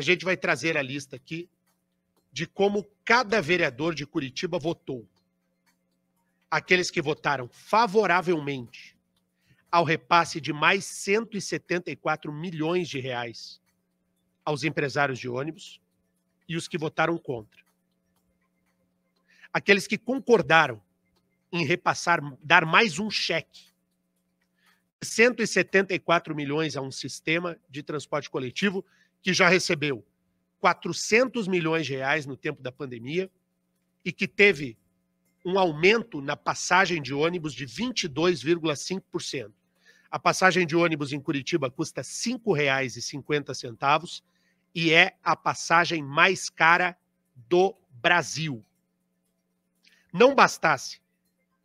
a gente vai trazer a lista aqui de como cada vereador de Curitiba votou. Aqueles que votaram favoravelmente ao repasse de mais 174 milhões de reais aos empresários de ônibus e os que votaram contra. Aqueles que concordaram em repassar, dar mais um cheque. 174 milhões a um sistema de transporte coletivo que já recebeu 400 milhões de reais no tempo da pandemia e que teve um aumento na passagem de ônibus de 22,5%. A passagem de ônibus em Curitiba custa R$ 5,50 e é a passagem mais cara do Brasil. Não bastasse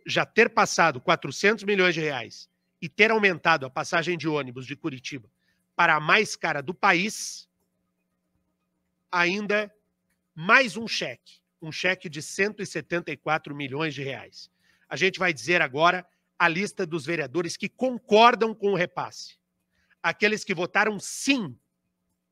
já ter passado 400 milhões de reais e ter aumentado a passagem de ônibus de Curitiba para a mais cara do país, ainda mais um cheque, um cheque de 174 milhões de reais. A gente vai dizer agora a lista dos vereadores que concordam com o repasse. Aqueles que votaram sim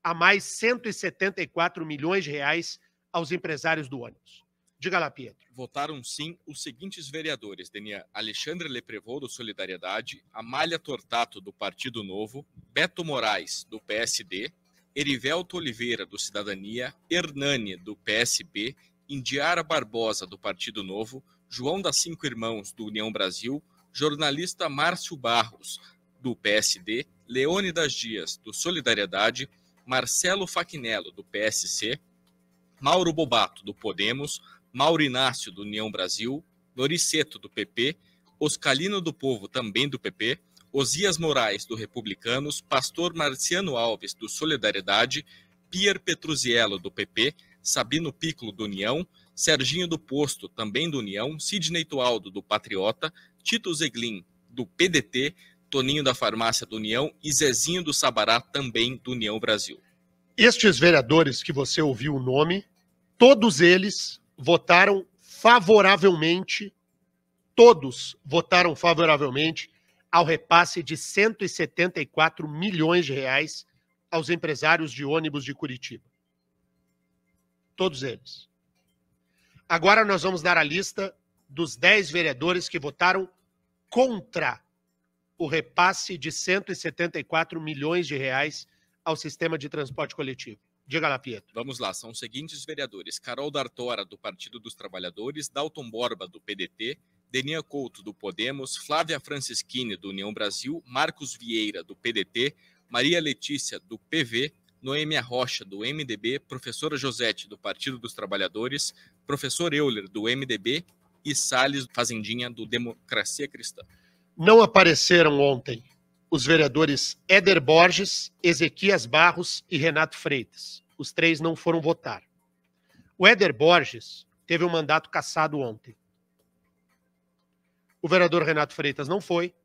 a mais 174 milhões de reais aos empresários do ônibus. Diga lá, Pietro. Votaram sim os seguintes vereadores, Denia Alexandre Leprevô, do Solidariedade, Amália Tortato, do Partido Novo, Beto Moraes, do PSD, Erivelto Oliveira, do Cidadania, Hernani, do PSB, Indiara Barbosa, do Partido Novo, João das Cinco Irmãos, do União Brasil, jornalista Márcio Barros, do PSD, das Dias, do Solidariedade, Marcelo Faquinello, do PSC, Mauro Bobato, do Podemos, Mauro Inácio, do União Brasil, Noriceto, do PP, Oscalino do Povo, também do PP, Osias Moraes, do Republicanos, Pastor Marciano Alves, do Solidariedade, Pier Petruziello, do PP, Sabino Piccolo, do União, Serginho do Posto, também do União, Sidney Toaldo, do Patriota, Tito Zeglin, do PDT, Toninho da Farmácia do União e Zezinho do Sabará, também do União Brasil. Estes vereadores que você ouviu o nome, todos eles votaram favoravelmente, todos votaram favoravelmente ao repasse de 174 milhões de reais aos empresários de ônibus de Curitiba. Todos eles. Agora nós vamos dar a lista dos 10 vereadores que votaram contra o repasse de 174 milhões de reais ao sistema de transporte coletivo. Diga lá, Pietro. Vamos lá, são os seguintes vereadores: Carol D'Artora, do Partido dos Trabalhadores, Dalton Borba, do PDT, Denia Couto, do Podemos, Flávia Francischini, do União Brasil, Marcos Vieira, do PDT, Maria Letícia, do PV, Noêmia Rocha, do MDB, professora Josete, do Partido dos Trabalhadores, professor Euler, do MDB e Salles Fazendinha, do Democracia Cristã. Não apareceram ontem os vereadores Éder Borges, Ezequias Barros e Renato Freitas. Os três não foram votar. O Éder Borges teve um mandato cassado ontem. O vereador Renato Freitas não foi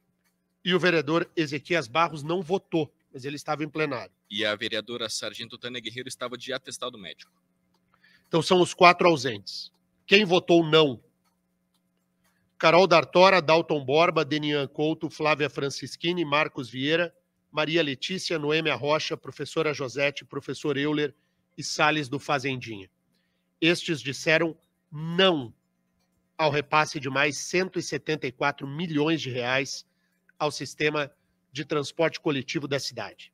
e o vereador Ezequias Barros não votou, mas ele estava em plenário. E a vereadora Sargento Tânia Guerreiro estava de atestado médico. Então são os quatro ausentes. Quem votou não? Carol D'Artora, Dalton Borba, Denian Couto, Flávia Francisquini, Marcos Vieira, Maria Letícia, Noêmia Rocha, professora Josete, professor Euler e Sales do Fazendinha. Estes disseram não ao repasse de mais 174 milhões de reais ao sistema de transporte coletivo da cidade.